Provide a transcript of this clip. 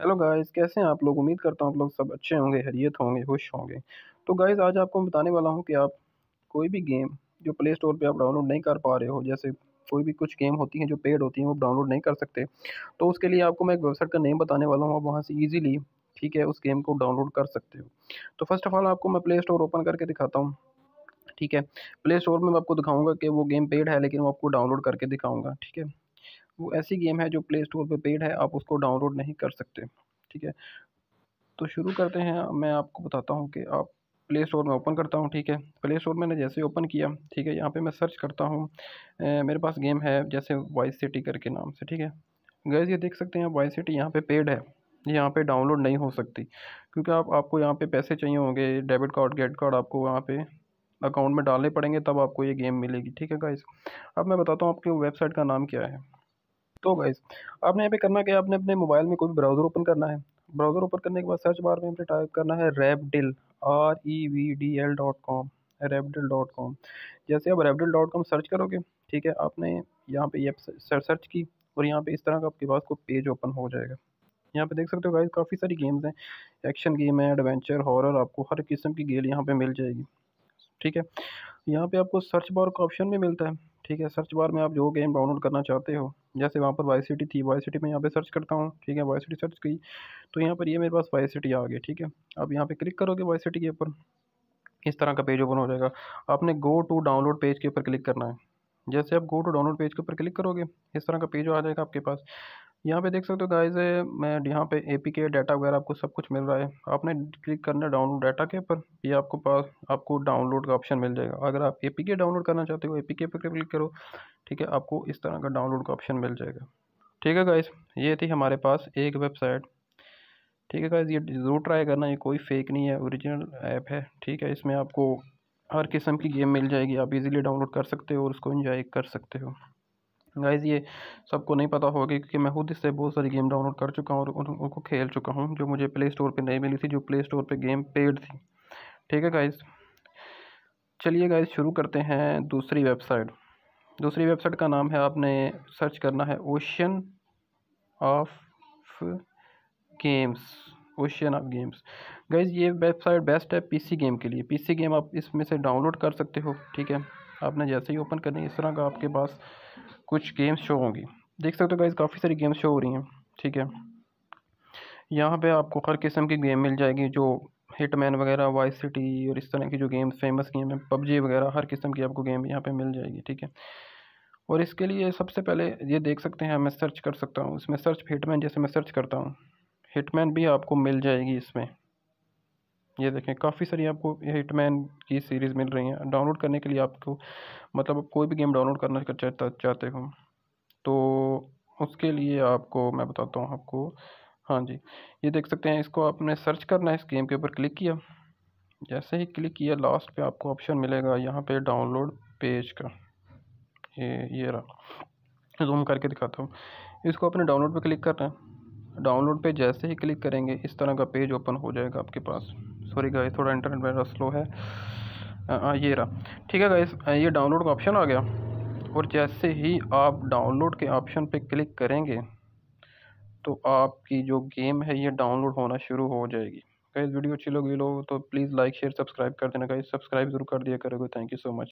hello guys कैसे हैं आप लोग उम्मीद करता हूँ आप लोग सब अच्छे होंगे हरियत होंगे खुश होंगे तो गाइस आज आपको मैं बताने वाला हूँ कि आप कोई भी गेम जो प्ले स्टोर पे आप डाउनलोड नहीं कर पा रहे हो जैसे कोई भी कुछ गेम होती हैं जो पेड होती हैं वो डाउनलोड नहीं कर सकते तो उसके लिए आपको मैं एक वेबसाइट का नेम बताने वाला हूँ आप वहाँ से ईजिली ठीक है उस गेम को डाउनलोड कर सकते हो तो फर्स्ट ऑफ़ ऑल आपको मैं प्ले स्टोर ओपन करके दिखाता हूँ ठीक है प्ले स्टोर में मैं आपको दिखाऊंगा कि वो गेम पेड है लेकिन वो आपको डाउनलोड करके दिखाऊंगा ठीक है वो ऐसी गेम है जो प्ले स्टोर पर पेड है आप उसको डाउनलोड नहीं कर सकते ठीक है तो शुरू करते हैं मैं आपको बताता हूँ कि आप प्ले स्टोर में ओपन करता हूँ ठीक है प्ले स्टोर मैंने जैसे ओपन किया ठीक है यहाँ पे मैं सर्च करता हूँ मेरे पास गेम है जैसे वाइस सिटी करके नाम से ठीक है गैस ये देख सकते हैं वाइस सिटी यहाँ पे पेड है यहाँ पे डाउनलोड नहीं हो सकती क्योंकि आप आपको यहाँ पे पैसे चाहिए होंगे डेबिट कार्ड क्रेडिट कार्ड आपको वहाँ पर अकाउंट में डालने पड़ेंगे तब आपको ये गेम मिलेगी ठीक है गाइज़ अब मैं बताता हूँ आपकी वेबसाइट का नाम क्या है तो गाइज़ आपने यहाँ पे करना क्या आपने अपने मोबाइल में कोई भी ब्राउज़र ओपन करना है ब्राउज़र ओपन करने के बाद सर्च बार में हमने टाइप करना है revdl R E V D L dot com revdl dot com जैसे आप रेपडिल डॉट कॉम सर्च करोगे ठीक है आपने यहाँ पे ये सर्च की और यहाँ पे इस तरह का आपके पास को पेज ओपन हो जाएगा यहाँ पे देख सकते हो गाइज काफ़ी सारी गेम्स हैं एक्शन गेम है एडवेंचर हॉरर आपको हर किस्म की गेम यहाँ पे मिल जाएगी ठीक है यहाँ पे आपको सर्च बार का ऑप्शन भी मिलता है ठीक है सर्च बार में आप जो गेम डाउनलोड करना चाहते हो जैसे वहाँ पर वाई सिटी थी वाई सिटी में यहाँ पे सर्च करता हूँ ठीक है वाई सिटी सर्च की तो यहाँ पर ये मेरे पास वाई सिटी आ गई ठीक है आप यहाँ पे क्लिक करोगे वाई सिटी के ऊपर इस तरह का पेज ओपन हो जाएगा आपने गो टू डाउनलोड पेज के ऊपर क्लिक करना है जैसे आप गो टू डाउनलोड पेज के ऊपर क्लिक करोगे इस तरह का पेज आ जाएगा आपके पास यहाँ पे देख सकते हो गाइज मैं यहाँ पे एपीके डाटा वगैरह आपको सब कुछ मिल रहा है आपने क्लिक करना है डाउनलोड डाटा के ऊपर ये आपको पास आपको डाउनलोड का ऑप्शन मिल जाएगा अगर आप एपीके डाउनलोड करना चाहते हो एपीके पर क्लिक करो ठीक है आपको इस तरह का डाउनलोड का ऑप्शन मिल जाएगा ठीक है गाइज़ ये थी हमारे पास एक वेबसाइट ठीक है गाइज़ ये ज़रूर ट्राई करना ये कोई फेक नहीं है औरिजिनल ऐप है ठीक है इसमें आपको हर किस्म की गेम मिल जाएगी आप इजीली डाउनलोड कर सकते हो और उसको एंजॉय कर सकते हो गाइज़ ये सबको नहीं पता होगा क्योंकि मैं खुद इससे बहुत सारी गेम डाउनलोड कर चुका हूँ और उन, उनको खेल चुका हूँ जो मुझे प्ले स्टोर पर नहीं मिली थी जो प्ले स्टोर पर गेम पेड थी ठीक है गाइज़ चलिए गाइज़ शुरू करते हैं दूसरी वेबसाइट दूसरी वेबसाइट का नाम है आपने सर्च करना है ocean of games ocean of games guys ये वेबसाइट बेस्ट है पीसी गेम के लिए पीसी गेम आप इसमें से डाउनलोड कर सकते हो ठीक है आपने जैसे ही ओपन करनी है इस तरह का आपके पास कुछ गेम्स शो होंगी देख सकते हो गाइज काफ़ी सारी गेम्स शो हो रही हैं ठीक है यहाँ पे आपको हर किस्म की गेम मिल जाएगी जो हिटमैन वगैरह वाइस सिटी और इस तरह की जो गेम्स फेमस गेम है पबजी वगैरह हर किस्म की आपको गेम यहाँ पे मिल जाएगी ठीक है और इसके लिए सबसे पहले ये देख सकते हैं मैं सर्च कर सकता हूँ इसमें सर्च हिटमैन जैसे मैं सर्च करता हूँ हिटमैन भी आपको मिल जाएगी इसमें ये देखें काफ़ी सारी आपको हिटमैन की सीरीज़ मिल रही हैं डाउनलोड करने के लिए आपको मतलब आप कोई भी गेम डाउनलोड करना चाहता चाहते हो तो उसके लिए आपको मैं बताता हूँ आपको हाँ जी ये देख सकते हैं इसको आपने सर्च करना है इस गेम के ऊपर क्लिक किया जैसे ही क्लिक किया लास्ट पे आपको ऑप्शन मिलेगा यहाँ पे डाउनलोड पेज का ये ये रहा जूम करके दिखाता हूँ इसको आपने डाउनलोड पे क्लिक करना है डाउनलोड पे जैसे ही क्लिक करेंगे इस तरह का पेज ओपन हो जाएगा आपके पास सॉरी गाइस थोड़ा इंटरनेट मेरा स्लो है आ, ये रहा ठीक है गाइस ये डाउनलोड का ऑप्शन आ गया और जैसे ही आप डाउनलोड के ऑप्शन पे क्लिक करेंगे तो आपकी जो गेम है ये डाउनलोड होना शुरू हो जाएगी गाइस वीडियो अच्छी लगी लो तो प्लीज़ लाइक शेयर सब्सक्राइब कर देना गाइस सब्सक्राइब जरूर कर दिया करोगे थैंक यू सो मच